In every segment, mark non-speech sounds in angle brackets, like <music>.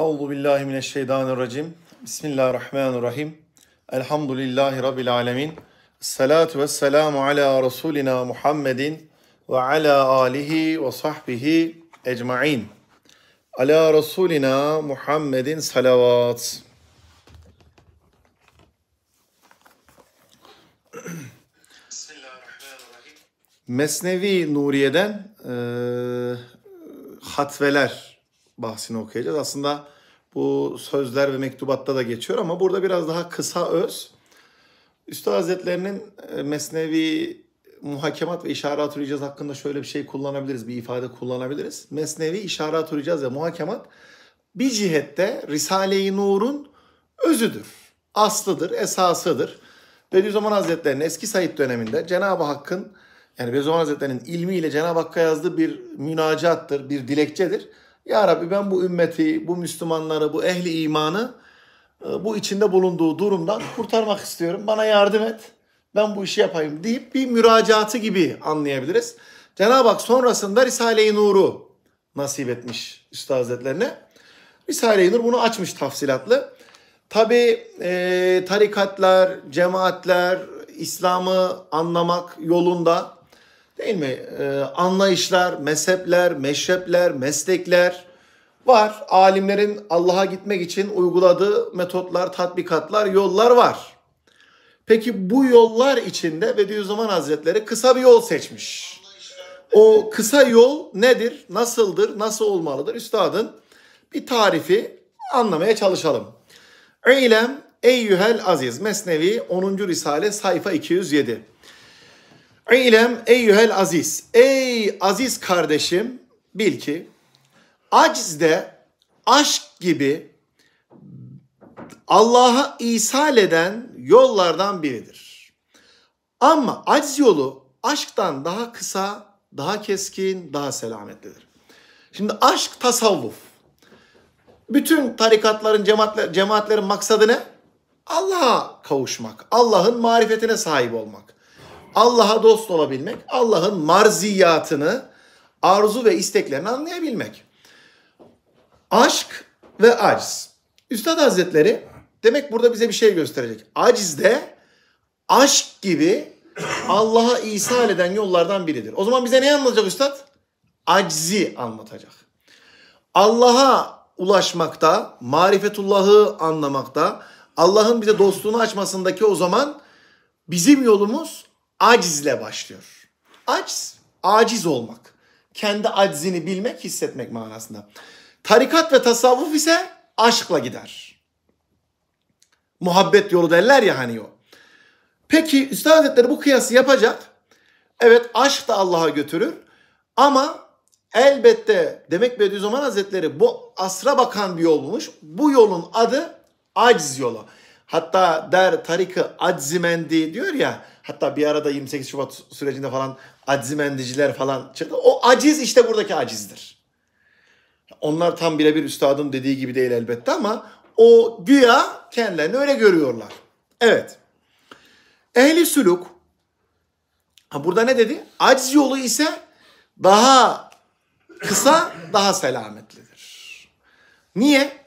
Euzu billahi mineşşeytanirracim. Bismillahirrahmanirrahim. Elhamdülillahi rabbil alamin. Salatu vesselamu ala rasulina Muhammedin ve ala alihi ve sahbihi ecmaîn. Ala rasulina Muhammedin salavat. Mesnevi Nuriye'den e, hatveler bahsini okuyacağız. Aslında bu sözler ve mektubatta da geçiyor ama burada biraz daha kısa öz. Üstad Hazretlerinin e, Mesnevi muhakemat ve işaret-ül hakkında şöyle bir şey kullanabiliriz, bir ifade kullanabiliriz. Mesnevi işaret-ül icaz ve muhakemat bir cihette Risale-i Nur'un özüdür, aslıdır, esasıdır. Bediüzzaman Hazretleri'nin eski Said döneminde Cenab-ı Hakk'ın yani Bediüzzaman Hazretleri'nin ilmiyle Cenab-ı Hakk'a yazdığı bir münacattır, bir dilekçedir. Ya Rabbi ben bu ümmeti, bu Müslümanları, bu ehli imanı e, bu içinde bulunduğu durumdan kurtarmak istiyorum. Bana yardım et. Ben bu işi yapayım deyip bir müracaatı gibi anlayabiliriz. Cenab-ı Hak sonrasında Risale-i Nur'u nasip etmiş Üstad Hazretlerine. Risale-i Nur bunu açmış tafsilatlı. Tabi e, tarikatlar, cemaatler, İslam'ı anlamak yolunda değil mi? E, anlayışlar, mezhepler, meşrepler, meslekler var. Alimlerin Allah'a gitmek için uyguladığı metotlar, tatbikatlar, yollar var. Peki bu yollar içinde Bediüzzaman Hazretleri kısa bir yol seçmiş. O kısa yol nedir, nasıldır, nasıl olmalıdır? Üstadın bir tarifi anlamaya çalışalım. İlem Eyyühel Aziz Mesnevi 10. Risale sayfa 207. İlem eyyühel aziz. Ey aziz kardeşim bil ki de aşk gibi Allah'a ishal eden yollardan biridir. Ama aciz yolu aşktan daha kısa, daha keskin, daha selametlidir. Şimdi aşk tasavvuf. Bütün tarikatların, cemaatler, cemaatlerin maksadı ne? Allah'a kavuşmak, Allah'ın marifetine sahip olmak. Allah'a dost olabilmek, Allah'ın marziyatını, arzu ve isteklerini anlayabilmek. Aşk ve aciz. Üstad Hazretleri demek burada bize bir şey gösterecek. Aciz de aşk gibi Allah'a İsa eden yollardan biridir. O zaman bize ne anlatacak üstad? Aczi anlatacak. Allah'a ulaşmakta, marifetullahı anlamakta, Allah'ın bize dostluğunu açmasındaki o zaman bizim yolumuz acizle başlıyor. Aciz, aciz olmak. Kendi acizini bilmek, hissetmek manasında. Tarikat ve tasavvuf ise aşkla gider. Muhabbet yolu derler ya hani o. Peki Üstad Hazretleri bu kıyası yapacak. Evet aşk da Allah'a götürür. Ama elbette demek Bediüzzaman Hazretleri bu asra bakan bir yol bulmuş. Bu yolun adı aciz yolu. Hatta der tarikı aczimendi diyor ya. Hatta bir arada 28 Şubat sürecinde falan aczimendiciler falan çıktı. O aciz işte buradaki acizdir. Onlar tam birebir üstadın dediği gibi değil elbette ama o güya kendilerini öyle görüyorlar. Evet. Ehli sülük ha burada ne dedi? Aciz yolu ise daha kısa, daha selametlidir. Niye?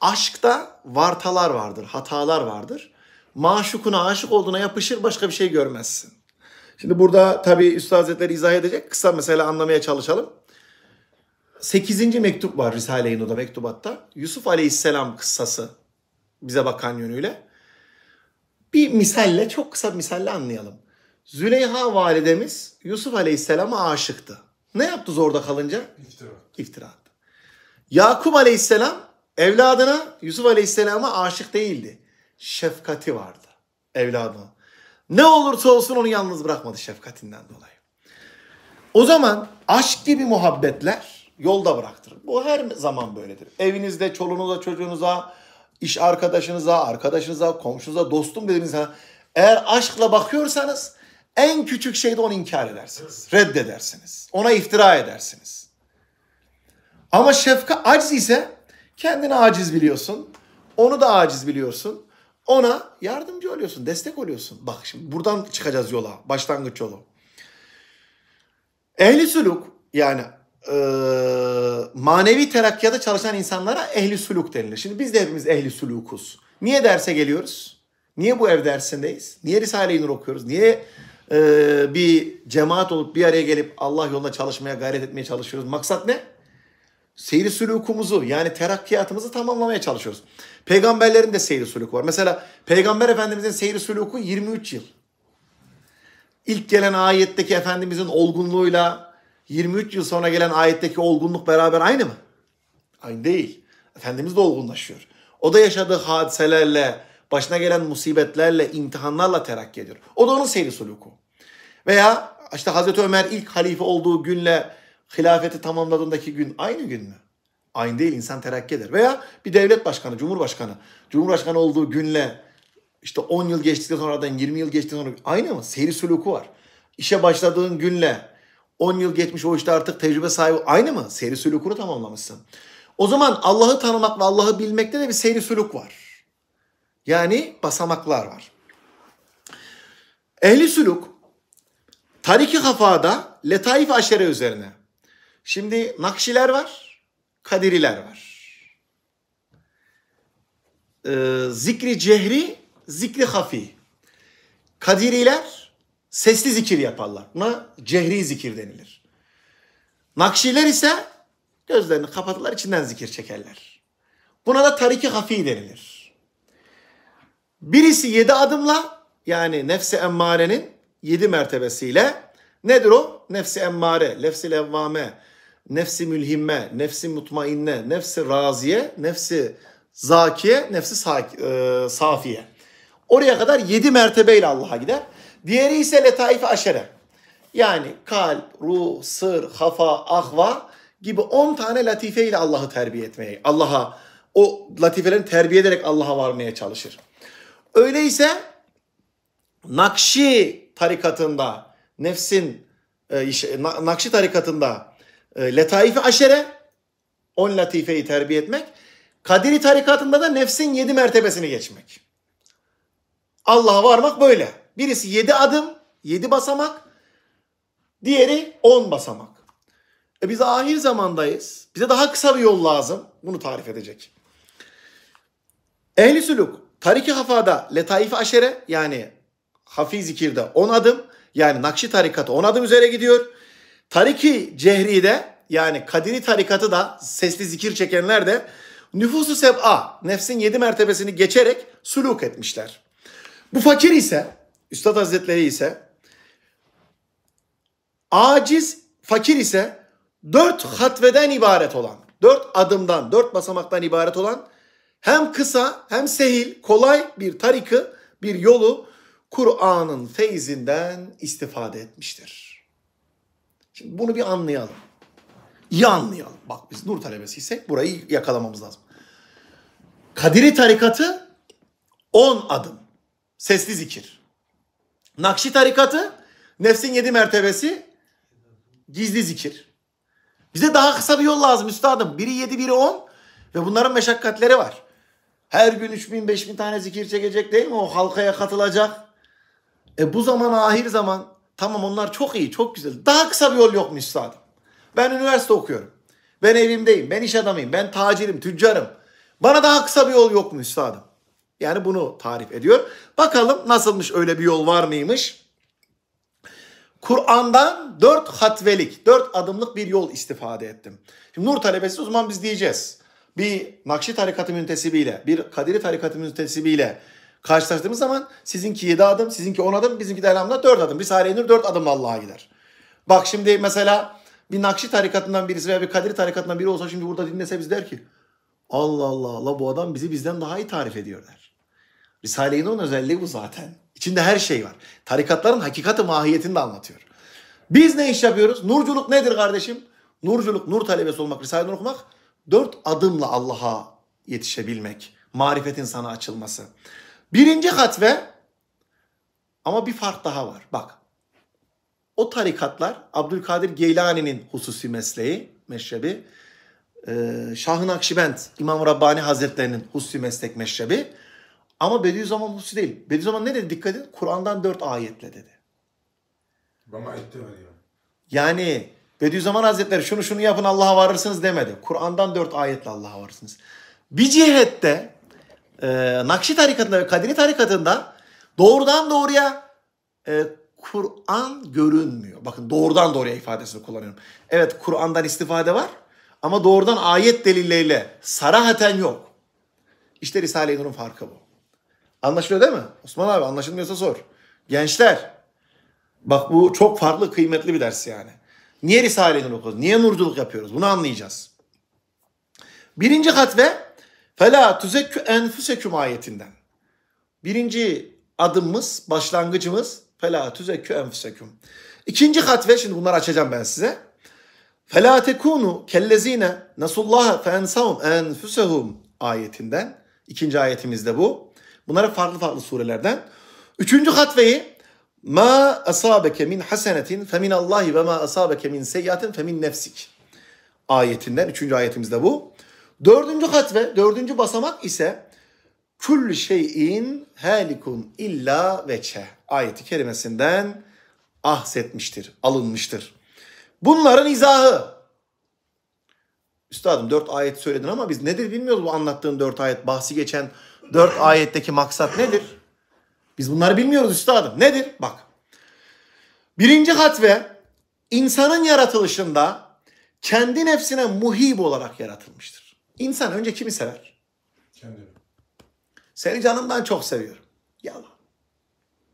Aşkta vartalar vardır, hatalar vardır. Maşukuna, aşık olduğuna yapışır başka bir şey görmezsin. Şimdi burada tabii Üstad Hazretleri izah edecek. Kısa mesela anlamaya çalışalım. Sekizinci mektup var Risale-i Nur'da mektubatta. Yusuf Aleyhisselam kıssası bize bakan yönüyle. Bir misalle, çok kısa bir misalle anlayalım. Züleyha validemiz Yusuf Aleyhisselam'a aşıktı. Ne yaptı zorda kalınca? İftira. İftira attı. Yakup Aleyhisselam Evladına Yusuf Aleyhisselam'a aşık değildi. Şefkati vardı evladına. Ne olursa olsun onu yalnız bırakmadı şefkatinden dolayı. O zaman aşk gibi muhabbetler yolda bıraktır. Bu her zaman böyledir. Evinizde, çoluğunuza, çocuğunuza, iş arkadaşınıza, arkadaşınıza, komşunuza, dostum dediğiniz eğer aşkla bakıyorsanız en küçük şeyde onu inkar edersiniz. Reddedersiniz. Ona iftira edersiniz. Ama şefka acz ise Kendini aciz biliyorsun. Onu da aciz biliyorsun. Ona yardımcı oluyorsun, destek oluyorsun. Bak şimdi buradan çıkacağız yola, başlangıç yolu. Ehli suluk yani e, manevi terakkiyada çalışan insanlara ehli suluk denilir. Şimdi biz de hepimiz ehli sulukuz. Niye derse geliyoruz? Niye bu ev dersindeyiz? Niye Risale-i Nur okuyoruz? Niye e, bir cemaat olup bir araya gelip Allah yolunda çalışmaya gayret etmeye çalışıyoruz? Maksat ne? seyri sülukumuzu yani terakkiyatımızı tamamlamaya çalışıyoruz. Peygamberlerin de seyri süluku var. Mesela Peygamber Efendimizin seyri süluku 23 yıl. İlk gelen ayetteki Efendimizin olgunluğuyla 23 yıl sonra gelen ayetteki olgunluk beraber aynı mı? Aynı değil. Efendimiz de olgunlaşıyor. O da yaşadığı hadiselerle, başına gelen musibetlerle, imtihanlarla terakki ediyor. O da onun seyri suluku. Veya işte Hazreti Ömer ilk halife olduğu günle hilafeti tamamladığındaki gün aynı gün mü? Aynı değil insan terakki eder. Veya bir devlet başkanı, cumhurbaşkanı. Cumhurbaşkanı olduğu günle işte 10 yıl geçtikten sonra aradan 20 yıl geçtikten sonra aynı mı? Seri suluku var. İşe başladığın günle 10 yıl geçmiş o işte artık tecrübe sahibi aynı mı? Seyri sülukunu tamamlamışsın. O zaman Allah'ı tanımak ve Allah'ı bilmekte de bir seri süluk var. Yani basamaklar var. Ehli süluk Tariki kafada Letaif Aşere üzerine Şimdi Nakşiler var, Kadiriler var. Ee, zikri cehri, zikri hafi. Kadiriler sesli zikir yaparlar. Buna cehri zikir denilir. Nakşiler ise gözlerini kapatırlar, içinden zikir çekerler. Buna da tariki hafi denilir. Birisi yedi adımla yani nefsi emmarenin yedi mertebesiyle nedir o? Nefsi emmare, nefsi levvame, nefsi mülhimme, nefsi mutmainne, nefsi raziye, nefsi zakiye, nefsi sak, e, safiye. Oraya kadar yedi mertebeyle Allah'a gider. Diğeri ise letaif aşere. Yani kalp, ruh, sır, hafa, ahva gibi on tane latife ile Allah'ı terbiye etmeyi, Allah'a o latifelerin terbiye ederek Allah'a varmaya çalışır. Öyleyse Nakşi tarikatında nefsin e, Nakşi tarikatında e, ee, letaifi aşere, on latifeyi terbiye etmek. Kadiri tarikatında da nefsin yedi mertebesini geçmek. Allah'a varmak böyle. Birisi yedi adım, yedi basamak. Diğeri on basamak. E biz ahir zamandayız. Bize daha kısa bir yol lazım. Bunu tarif edecek. Ehli sülük, tariki hafada letaif aşere yani hafi zikirde 10 adım yani nakşi tarikatı on adım üzere gidiyor. Tariki Cehri de yani Kadiri tarikatı da sesli zikir çekenler de nüfusu seb'a nefsin yedi mertebesini geçerek suluk etmişler. Bu fakir ise Üstad Hazretleri ise aciz fakir ise dört hatveden ibaret olan, dört adımdan, dört basamaktan ibaret olan hem kısa hem sehil, kolay bir tarikı, bir yolu Kur'an'ın feyzinden istifade etmiştir. Şimdi bunu bir anlayalım. İyi anlayalım. Bak biz nur talebesiysek burayı yakalamamız lazım. Kadiri tarikatı 10 adım. Sesli zikir. Nakşi tarikatı nefsin 7 mertebesi gizli zikir. Bize daha kısa bir yol lazım üstadım. Biri 7 biri 10 ve bunların meşakkatleri var. Her gün 3000 5000 tane zikir çekecek değil mi? O halkaya katılacak. E bu zaman ahir zaman Tamam onlar çok iyi, çok güzel. Daha kısa bir yol yok mu zaten. Ben üniversite okuyorum. Ben evimdeyim, ben iş adamıyım, ben tacirim, tüccarım. Bana daha kısa bir yol yok mu üstadım. Yani bunu tarif ediyor. Bakalım nasılmış öyle bir yol var mıymış? Kur'an'dan dört hatvelik, dört adımlık bir yol istifade ettim. Şimdi Nur talebesi o zaman biz diyeceğiz. Bir Nakşi tarikatı müntesibiyle, bir Kadiri tarikatı müntesibiyle, Karşılaştığımız zaman sizinki 7 adım, sizinki 10 adım, bizimki de elhamdülillah 4 adım. Risale-i Nur 4 adımla Allah'a gider. Bak şimdi mesela bir Nakşi tarikatından birisi veya bir Kadiri tarikatından biri olsa şimdi burada dinlese biz der ki Allah Allah Allah bu adam bizi bizden daha iyi tarif ediyor der. Risale-i Nur'un özelliği bu zaten. İçinde her şey var. Tarikatların hakikati mahiyetini de anlatıyor. Biz ne iş yapıyoruz? Nurculuk nedir kardeşim? Nurculuk, nur talebesi olmak, Risale-i Nur okumak, dört adımla Allah'a yetişebilmek. Marifetin sana açılması. Birinci hatve ama bir fark daha var. Bak o tarikatlar Abdülkadir Geylani'nin hususi mesleği, meşrebi. Ee, Şahın Akşibend, İmam Rabbani Hazretlerinin hususi meslek meşrebi. Ama Bediüzzaman hususi değil. Bediüzzaman ne dedi dikkat edin? Kur'an'dan dört ayetle dedi. Bana etti var ya. Yani Bediüzzaman Hazretleri şunu şunu yapın Allah'a varırsınız demedi. Kur'an'dan dört ayetle Allah'a varırsınız. Bir cihette e, Nakşi tarikatında ve Kadiri tarikatında doğrudan doğruya e, Kur'an görünmüyor. Bakın doğrudan doğruya ifadesini kullanıyorum. Evet Kur'an'dan istifade var ama doğrudan ayet delilleriyle sarahaten yok. İşte Risale-i Nur'un farkı bu. Anlaşılıyor değil mi? Osman abi anlaşılmıyorsa sor. Gençler bak bu çok farklı kıymetli bir ders yani. Niye Risale-i Nur okuyoruz? Niye nurculuk yapıyoruz? Bunu anlayacağız. Birinci katve Fela tüzekkü enfüseküm ayetinden. Birinci adımımız, başlangıcımız fela tüzekkü enfüseküm. İkinci hatve şimdi bunları açacağım ben size. Fela tekunu kellezine nasullaha fensavum enfüsehum ayetinden. İkinci ayetimiz de bu. Bunlara farklı farklı surelerden. Üçüncü hatveyi Ma asabeke min hasenetin femin Allahi ve ma asabeke min seyyatin femin nefsik. Ayetinden, üçüncü ayetimiz de bu. Dördüncü katve, dördüncü basamak ise kül şeyin helikun illa veçe ayeti kerimesinden ahsetmiştir, alınmıştır. Bunların izahı. Üstadım dört ayet söyledin ama biz nedir bilmiyoruz bu anlattığın dört ayet. Bahsi geçen dört ayetteki maksat nedir? Biz bunları bilmiyoruz üstadım. Nedir? Bak. Birinci katve insanın yaratılışında kendi nefsine muhib olarak yaratılmıştır. İnsan önce kimi sever? Kendini. Seni canımdan çok seviyorum. Yalan.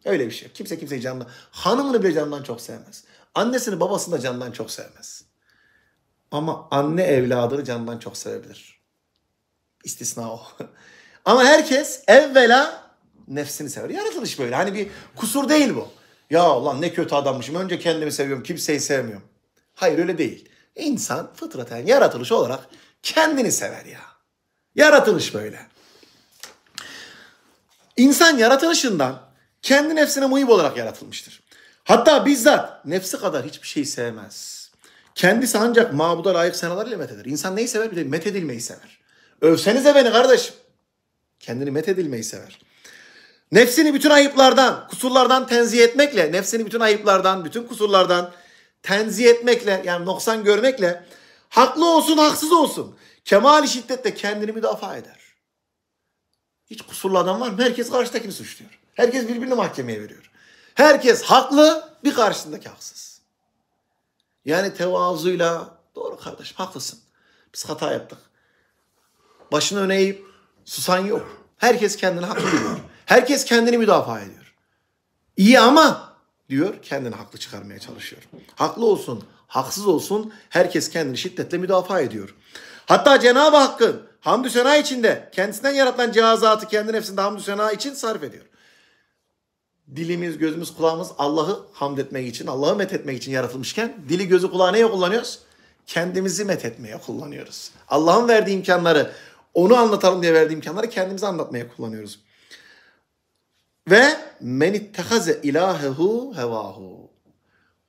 Öyle bir şey. Kimse kimseyi canından, hanımını bile canından çok sevmez. Annesini babasını da canından çok sevmez. Ama anne evladını canından çok sevebilir. İstisna o. <laughs> Ama herkes evvela nefsini sever. Yaratılış böyle. Hani bir kusur değil bu. Ya ulan ne kötü adammışım. Önce kendimi seviyorum. Kimseyi sevmiyorum. Hayır öyle değil. İnsan fıtraten yaratılış olarak Kendini sever ya. Yaratılış böyle. İnsan yaratılışından kendi nefsine muhib olarak yaratılmıştır. Hatta bizzat nefsi kadar hiçbir şey sevmez. Kendisi ancak mabuda layık senalarıyla metheder. İnsan neyi sever? Bir de methedilmeyi sever. Övsenize beni kardeşim. Kendini methedilmeyi sever. Nefsini bütün ayıplardan, kusurlardan tenzih etmekle, nefsini bütün ayıplardan, bütün kusurlardan tenzih etmekle, yani noksan görmekle Haklı olsun haksız olsun. Kemal şiddetle kendini müdafaa eder. Hiç kusurlu adam var mı? Herkes karşıdakini suçluyor. Herkes birbirini mahkemeye veriyor. Herkes haklı, bir karşısındaki haksız. Yani tevazuyla doğru kardeş haklısın. Biz hata yaptık. Başını öne eğip susan yok. Herkes kendini haklı biliyor. Herkes kendini müdafaa ediyor. İyi ama diyor kendini haklı çıkarmaya çalışıyor. Haklı olsun, haksız olsun herkes kendini şiddetle müdafaa ediyor. Hatta Cenab-ı Hakk'ın hamdü sena içinde kendisinden yaratılan cihazatı kendi nefsinde hamdü sena için sarf ediyor. Dilimiz, gözümüz, kulağımız Allah'ı hamd etmek için, Allah'ı methetmek için yaratılmışken dili, gözü, kulağı neye kullanıyoruz? Kendimizi methetmeye kullanıyoruz. Allah'ın verdiği imkanları, onu anlatalım diye verdiği imkanları kendimize anlatmaya kullanıyoruz. Ve men ittehaze ilahehu hevahu.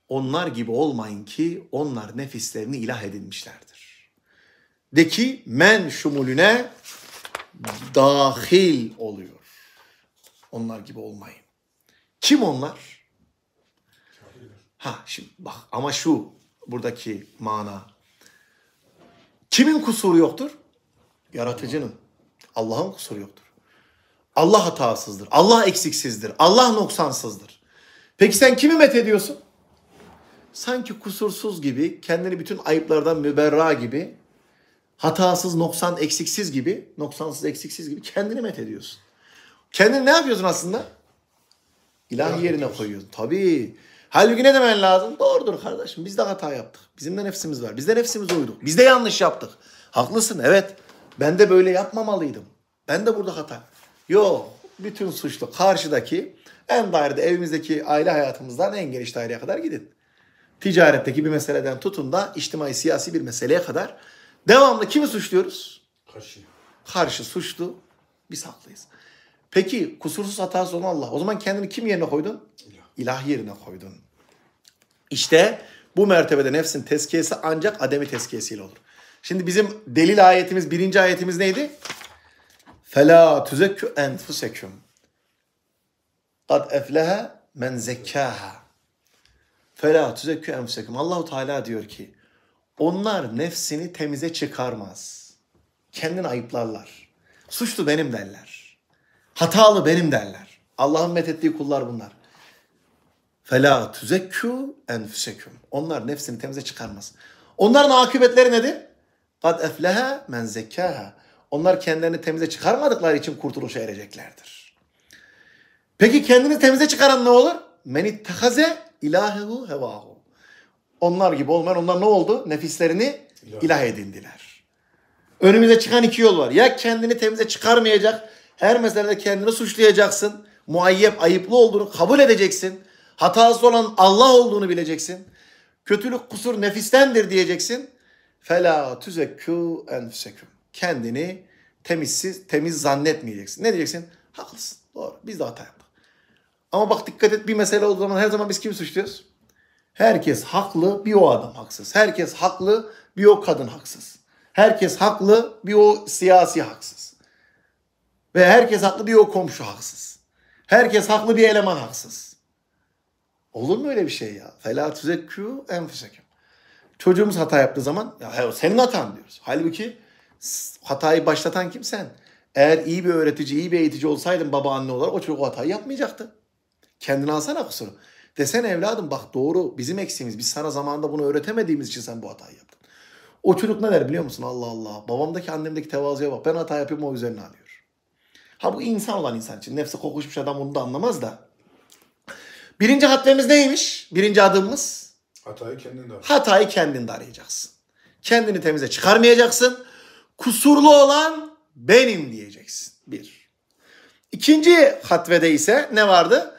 Onlar gibi olmayın ki onlar nefislerini ilah edinmişlerdir. De ki men şumulüne dahil oluyor. Onlar gibi olmayın. Kim onlar? Ha şimdi bak ama şu buradaki mana. Kimin kusuru yoktur? Yaratıcının. Allah'ın kusuru yoktur. Allah hatasızdır. Allah eksiksizdir. Allah noksansızdır. Peki sen kimi met ediyorsun? Sanki kusursuz gibi, kendini bütün ayıplardan müberra gibi, hatasız, noksan, eksiksiz gibi, noksansız, eksiksiz gibi kendini met ediyorsun. Kendini ne yapıyorsun aslında? İlahi yerine koyuyorsun. Tabii. Halbuki ne demen lazım? Doğrudur kardeşim. Biz de hata yaptık. Bizim de nefsimiz var. Biz de nefsimize uyduk. Biz de yanlış yaptık. Haklısın evet. Ben de böyle yapmamalıydım. Ben de burada hata. Yok. Bütün suçlu karşıdaki en dairede evimizdeki aile hayatımızdan en geniş daireye kadar gidin. Ticaretteki bir meseleden tutun da içtimai siyasi bir meseleye kadar devamlı kimi suçluyoruz? Karşı. Karşı suçlu biz haklıyız. Peki kusursuz hatası olan Allah. O zaman kendini kim yerine koydun? İlah. İlah yerine koydun. İşte bu mertebede nefsin tezkiyesi ancak ademi tezkiyesiyle olur. Şimdi bizim delil ayetimiz birinci ayetimiz neydi? فَلَا tüzekü اَنْفُسَكُمْ قَدْ اَفْلَهَا مَنْ زَكَّاهَا فَلَا تُزَكُّ اَنْفُسَكُمْ Allahu Teala diyor ki onlar nefsini temize çıkarmaz. Kendini ayıplarlar. Suçlu benim derler. Hatalı benim derler. Allah'ın methettiği kullar bunlar. فَلَا tüzekü اَنْفُسَكُمْ Onlar nefsini temize çıkarmaz. Onların akıbetleri nedir? قَدْ اَفْلَهَا مَنْ زَكَّاهَا onlar kendilerini temize çıkarmadıkları için kurtuluşa ereceklerdir. Peki kendini temize çıkaran ne olur? Men ittahaze ilahehu hevahu. Onlar gibi olmayan onlar ne oldu? Nefislerini ilah, edindiler. Önümüze çıkan iki yol var. Ya kendini temize çıkarmayacak, her meselede kendini suçlayacaksın. Muayyep, ayıplı olduğunu kabul edeceksin. Hatası olan Allah olduğunu bileceksin. Kötülük, kusur nefistendir diyeceksin. Fela tüzekkü enfüseküm kendini temizsiz, temiz zannetmeyeceksin. Ne diyeceksin? Haklısın. Doğru. Biz de hata yaptık. Ama bak dikkat et bir mesele olduğu zaman her zaman biz kimi suçluyoruz? Herkes haklı bir o adam haksız. Herkes haklı bir o kadın haksız. Herkes haklı bir o siyasi haksız. Ve herkes haklı bir o komşu haksız. Herkes haklı bir eleman haksız. Olur mu öyle bir şey ya? Fela tüzekkû enfüsekû. Çocuğumuz hata yaptığı zaman ya senin hatan diyoruz. Halbuki Hatayı başlatan kim sen? Eğer iyi bir öğretici, iyi bir eğitici olsaydın baba anne olarak o çocuk o hatayı yapmayacaktı. Kendini alsana kusuru. Desen evladım bak doğru bizim eksiğimiz. Biz sana zamanında bunu öğretemediğimiz için sen bu hatayı yaptın. O çocuk ne der biliyor musun? Allah Allah. Babamdaki annemdeki tevazuya bak. Ben hata yapıyorum o üzerine alıyor. Ha bu insan olan insan için. Nefse kokuşmuş adam bunu da anlamaz da. Birinci hatmemiz neymiş? Birinci adımımız? Hatayı kendinde arayacaksın. Hatayı kendinde arayacaksın. Kendini temize çıkarmayacaksın kusurlu olan benim diyeceksin. Bir. İkinci hatvede ise ne vardı?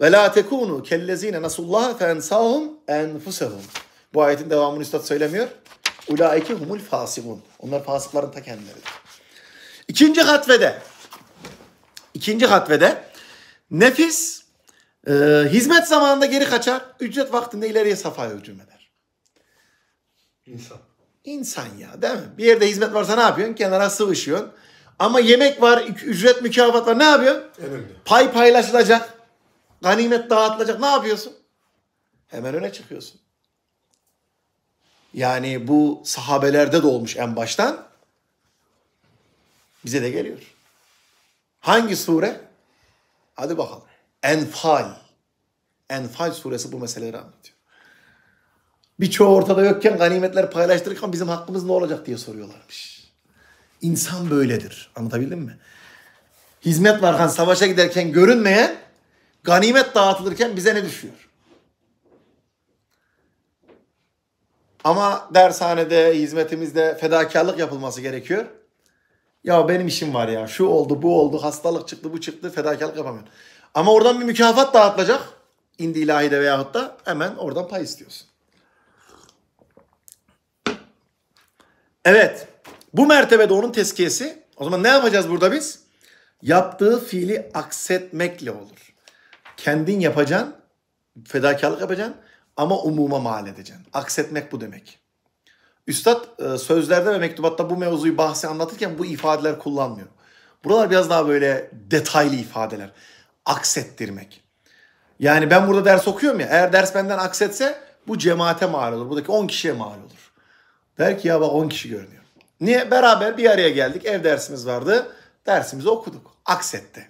Ve la tekunu kellezine nasullaha fensahum enfusehum. Bu ayetin devamını üstad söylemiyor. Ulaike humul fasikun. Onlar fasıkların ta kendileridir. İkinci hatvede ikinci hatvede nefis e, hizmet zamanında geri kaçar, ücret vaktinde ileriye safhaya hücum eder. İnsan. İnsan ya değil mi? Bir yerde hizmet varsa ne yapıyorsun? Kenara sıvışıyorsun. Ama yemek var, ücret mükafat var. Ne yapıyorsun? Önemli. Pay paylaşılacak. Ganimet dağıtılacak. Ne yapıyorsun? Hemen öne çıkıyorsun. Yani bu sahabelerde de olmuş en baştan. Bize de geliyor. Hangi sure? Hadi bakalım. Enfal. Enfal suresi bu meseleleri anlatıyor. Birçoğu ortada yokken ganimetler paylaştırırken bizim hakkımız ne olacak diye soruyorlarmış. İnsan böyledir. Anlatabildim mi? Hizmet varken, hani savaşa giderken görünmeyen ganimet dağıtılırken bize ne düşüyor? Ama dershanede, hizmetimizde fedakarlık yapılması gerekiyor. Ya benim işim var ya. Şu oldu, bu oldu, hastalık çıktı, bu çıktı. Fedakarlık yapamıyorum. Ama oradan bir mükafat dağıtılacak. İndi ilahide veyahut da hemen oradan pay istiyorsun. Evet. Bu mertebede onun tezkiyesi. O zaman ne yapacağız burada biz? Yaptığı fiili aksetmekle olur. Kendin yapacaksın, fedakarlık yapacaksın ama umuma mal edeceksin. Aksetmek bu demek. Üstad e, sözlerde ve mektubatta bu mevzuyu bahsi anlatırken bu ifadeler kullanmıyor. Buralar biraz daha böyle detaylı ifadeler. Aksettirmek. Yani ben burada ders okuyorum ya eğer ders benden aksetse bu cemaate mal olur. Buradaki 10 kişiye mal olur. Der ki ya bak 10 kişi görünüyor. Niye? Beraber bir araya geldik. Ev dersimiz vardı. Dersimizi okuduk. Aksetti.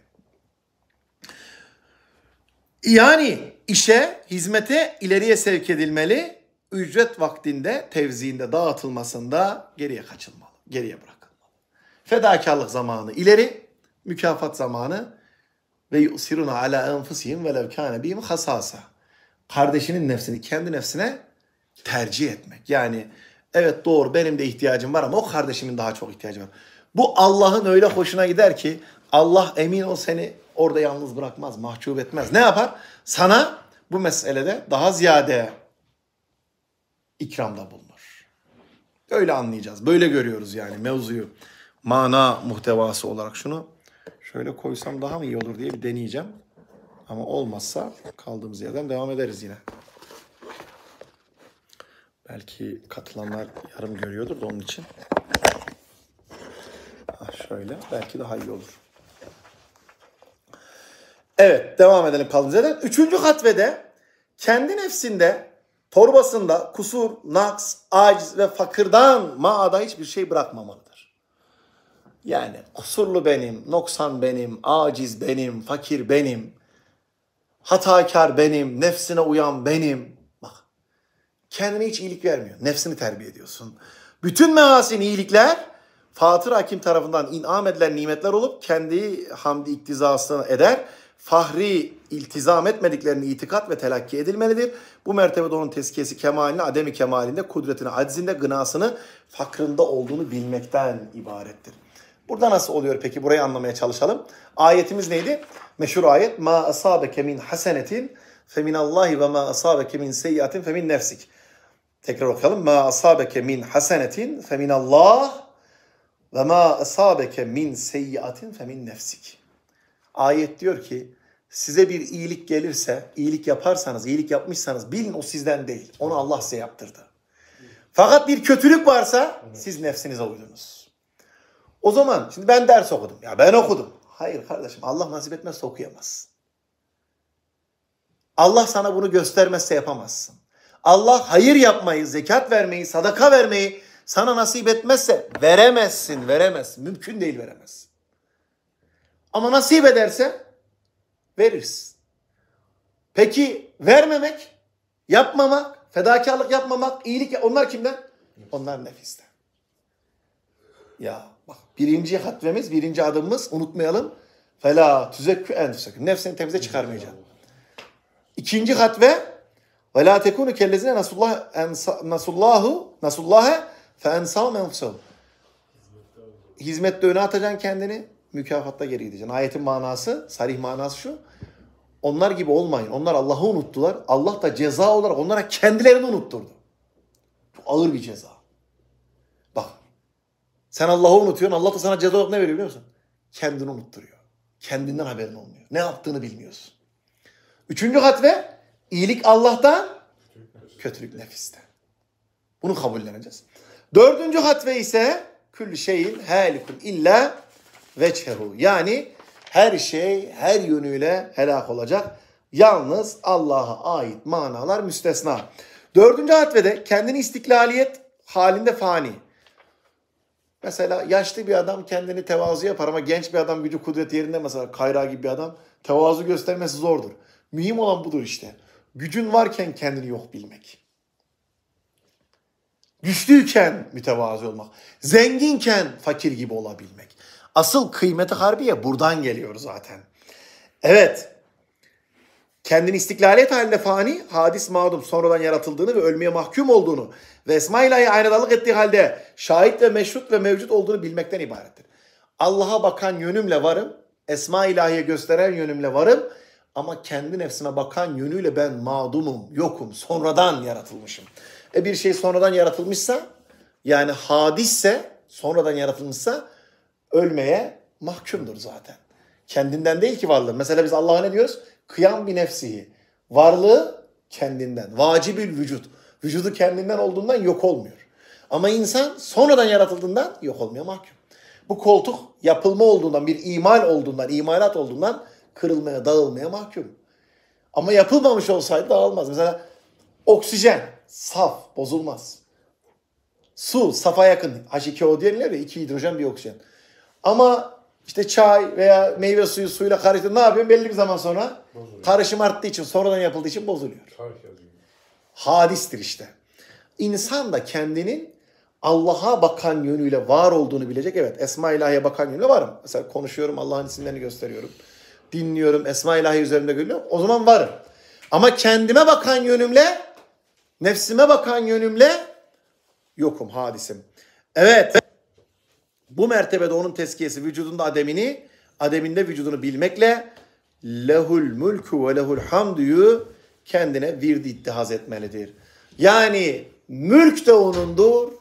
Yani işe, hizmete ileriye sevk edilmeli. Ücret vaktinde, tevziinde dağıtılmasında geriye kaçılmalı. Geriye bırakılmalı. Fedakarlık zamanı ileri, mükafat zamanı ve yusiruna ala enfusihim ve lev kâne bihim hasasa. Kardeşinin nefsini kendi nefsine tercih etmek. Yani Evet doğru benim de ihtiyacım var ama o kardeşimin daha çok ihtiyacı var. Bu Allah'ın öyle hoşuna gider ki Allah emin ol seni orada yalnız bırakmaz, mahcup etmez. Ne yapar? Sana bu meselede daha ziyade ikramda bulunur. Öyle anlayacağız. Böyle görüyoruz yani mevzuyu. Mana muhtevası olarak şunu şöyle koysam daha mı iyi olur diye bir deneyeceğim. Ama olmazsa kaldığımız yerden devam ederiz yine. Belki katılanlar yarım görüyordur da onun için. Ha, şöyle. Belki daha iyi olur. Evet. Devam edelim kaldığımız Üçüncü katvede kendi nefsinde torbasında kusur, naks, aciz ve fakırdan maada hiçbir şey bırakmamalıdır. Yani kusurlu benim, noksan benim, aciz benim, fakir benim, hatakar benim, nefsine uyan benim, Kendine hiç iyilik vermiyor. Nefsini terbiye ediyorsun. Bütün mehasin iyilikler Fatır Hakim tarafından inam edilen nimetler olup kendi hamdi iktizasını eder. Fahri iltizam etmediklerini itikat ve telakki edilmelidir. Bu mertebede onun tezkiyesi kemaline, ademi kemalinde, kudretine, aczinde, gınasını, fakrında olduğunu bilmekten ibarettir. Burada nasıl oluyor peki? Burayı anlamaya çalışalım. Ayetimiz neydi? Meşhur ayet. Ma asabeke min hasenetin feminallahi ve ma asabeke min seyyiatin femin nefsik. Tekrar okuyalım. Ma asabeke min hasenetin fe min Allah ve ma asabeke min seyyiatin fe min nefsik. Ayet diyor ki size bir iyilik gelirse, iyilik yaparsanız, iyilik yapmışsanız bilin o sizden değil. Onu Allah size yaptırdı. Fakat bir kötülük varsa siz nefsinize uydunuz. O zaman şimdi ben ders okudum. Ya ben okudum. Hayır kardeşim Allah nasip etmezse okuyamazsın. Allah sana bunu göstermezse yapamazsın. Allah hayır yapmayı, zekat vermeyi, sadaka vermeyi sana nasip etmezse veremezsin, veremez. Mümkün değil veremez. Ama nasip ederse veririz. Peki vermemek, yapmamak, fedakarlık yapmamak, iyilik onlar kimden? Onlar nefisten. Ya bak birinci hatvemiz, birinci adımımız unutmayalım. Fela tüzekkü enfusakum. Nefsini temize çıkarmayacağım. İkinci hatve ve la tekunu kellezine nasullah nasullahu nasullah'e fe ensam enfusahum. Hizmette öne atacaksın kendini, mükafatta geri gideceksin. Ayetin manası, sarih manası şu. Onlar gibi olmayın. Onlar Allah'ı unuttular. Allah da ceza olarak onlara kendilerini unutturdu. Bu ağır bir ceza. Bak. Sen Allah'ı unutuyorsun. Allah da sana ceza olarak ne veriyor biliyor musun? Kendini unutturuyor. Kendinden haberin olmuyor. Ne yaptığını bilmiyorsun. Üçüncü ve İyilik Allah'tan, kötülük nefisten. Bunu kabulleneceğiz. Dördüncü hatve ise küllü şeyin helikun illa veçheru. Yani her şey her yönüyle helak olacak. Yalnız Allah'a ait manalar müstesna. Dördüncü hatvede kendini istiklaliyet halinde fani. Mesela yaşlı bir adam kendini tevazu yapar ama genç bir adam gücü kudret yerinde mesela kayra gibi bir adam tevazu göstermesi zordur. Mühim olan budur işte gücün varken kendini yok bilmek. Güçlüyken mütevazi olmak, zenginken fakir gibi olabilmek. Asıl kıymeti harbiye buradan geliyor zaten. Evet, kendini istiklaliyet halinde fani, hadis mağdum sonradan yaratıldığını ve ölmeye mahkum olduğunu ve Esma ilahi aynadarlık ettiği halde şahit ve meşrut ve mevcut olduğunu bilmekten ibarettir. Allah'a bakan yönümle varım, Esma ilahiye gösteren yönümle varım ama kendi nefsime bakan yönüyle ben mağdumum, yokum, sonradan yaratılmışım. E bir şey sonradan yaratılmışsa yani hadisse sonradan yaratılmışsa ölmeye mahkumdur zaten. Kendinden değil ki varlığı. Mesela biz Allah'a ne diyoruz? Kıyam bir nefsihi. Varlığı kendinden. Vacibül vücut. Vücudu kendinden olduğundan yok olmuyor. Ama insan sonradan yaratıldığından yok olmaya mahkum. Bu koltuk yapılma olduğundan, bir imal olduğundan, imalat olduğundan kırılmaya, dağılmaya mahkum. Ama yapılmamış olsaydı dağılmaz. Mesela oksijen saf, bozulmaz. Su safa yakın. H2O diyenler ya iki hidrojen bir oksijen. Ama işte çay veya meyve suyu suyla karıştır ne yapıyorsun belli bir zaman sonra bozuluyor. karışım arttığı için sonradan yapıldığı için bozuluyor. Hadistir işte. İnsan da kendinin Allah'a bakan yönüyle var olduğunu bilecek. Evet Esma İlahi'ye bakan yönüyle varım. Mesela konuşuyorum Allah'ın isimlerini gösteriyorum dinliyorum, Esma ilahi üzerinde görüyorum. O zaman varım. Ama kendime bakan yönümle, nefsime bakan yönümle yokum hadisim. Evet. Bu mertebede onun tezkiyesi vücudunda ademini, ademinde vücudunu bilmekle lehul mulku ve lehul hamdüyü kendine virdi ittihaz etmelidir. Yani mülk de onundur.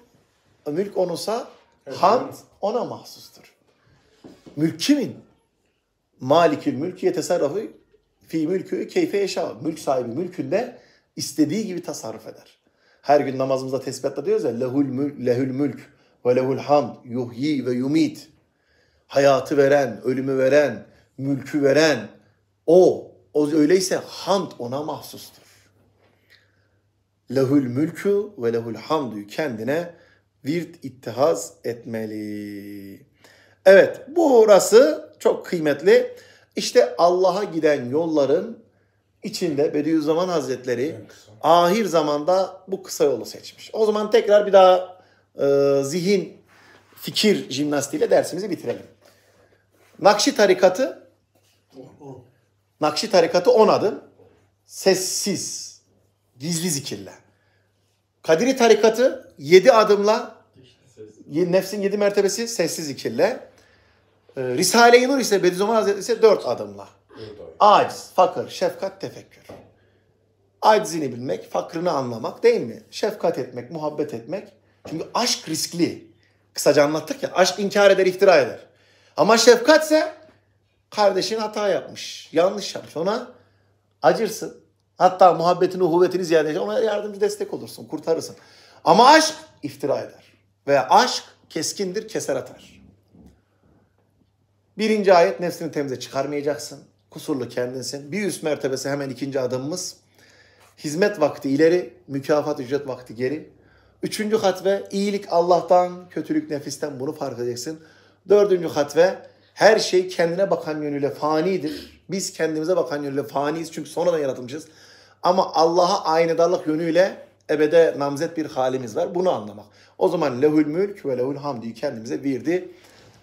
Mülk onunsa evet. hamd ona mahsustur. Mülk kimin? Malikül mülkü yetesarrafu fi mülkü keyfe yaşa. Mülk sahibi mülkünde istediği gibi tasarruf eder. Her gün namazımızda tesbihatta diyoruz ya lehul mülk, lehul mülk ve lehul hamd yuhyi ve yumit. Hayatı veren, ölümü veren, mülkü veren o. O öyleyse hamd ona mahsustur. Lehul mülkü ve lehul hamdü kendine virt ittihaz etmeli. Evet bu orası çok kıymetli. İşte Allah'a giden yolların içinde Bediüzzaman Hazretleri ahir zamanda bu kısa yolu seçmiş. O zaman tekrar bir daha e, zihin fikir jimnastiğiyle dersimizi bitirelim. Nakşi tarikatı Nakşi tarikatı 10 adım. Sessiz, gizli zikirle. Kadiri tarikatı 7 adımla nefsin 7 mertebesi sessiz zikirle. Ee, Risale-i Nur ise Bediüzzaman Hazretleri ise dört adımla. Aciz, fakir, şefkat, tefekkür. Acizini bilmek, fakrını anlamak değil mi? Şefkat etmek, muhabbet etmek. Çünkü aşk riskli. Kısaca anlattık ya aşk inkar eder, iftira eder. Ama şefkatse kardeşin hata yapmış, yanlış yapmış. Ona acırsın. Hatta muhabbetini, kuvvetini ziyade eder. Ona yardımcı destek olursun, kurtarırsın. Ama aşk iftira eder. Veya aşk keskindir, keser atar. Birinci ayet nefsini temize çıkarmayacaksın. Kusurlu kendinsin. Bir üst mertebesi hemen ikinci adımımız. Hizmet vakti ileri, mükafat ücret vakti geri. Üçüncü hatve iyilik Allah'tan, kötülük nefisten bunu fark edeceksin. Dördüncü hatve her şey kendine bakan yönüyle fanidir. Biz kendimize bakan yönüyle faniyiz çünkü sonradan yaratılmışız. Ama Allah'a aynadarlık yönüyle ebede namzet bir halimiz var. Bunu anlamak. O zaman lehul mülk ve lehül hamdi kendimize verdi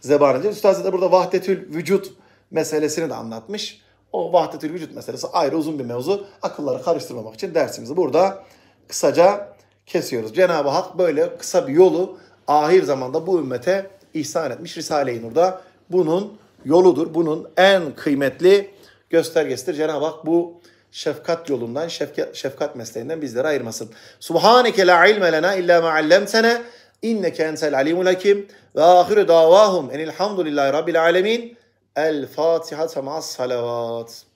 zeban edeceğiz. Üstad da burada vahdetül vücut meselesini de anlatmış. O vahdetül vücut meselesi ayrı uzun bir mevzu. Akılları karıştırmamak için dersimizi burada kısaca kesiyoruz. Cenab-ı Hak böyle kısa bir yolu ahir zamanda bu ümmete ihsan etmiş. Risale-i Nur'da bunun yoludur. Bunun en kıymetli göstergesidir. Cenab-ı Hak bu şefkat yolundan, şefkat, şefkat mesleğinden bizleri ayırmasın. Subhaneke la ilme lena illa ma إنك أنت العليم الحكيم وآخر دعواهم أن الحمد لله رب العالمين الفاتحة مع الصلوات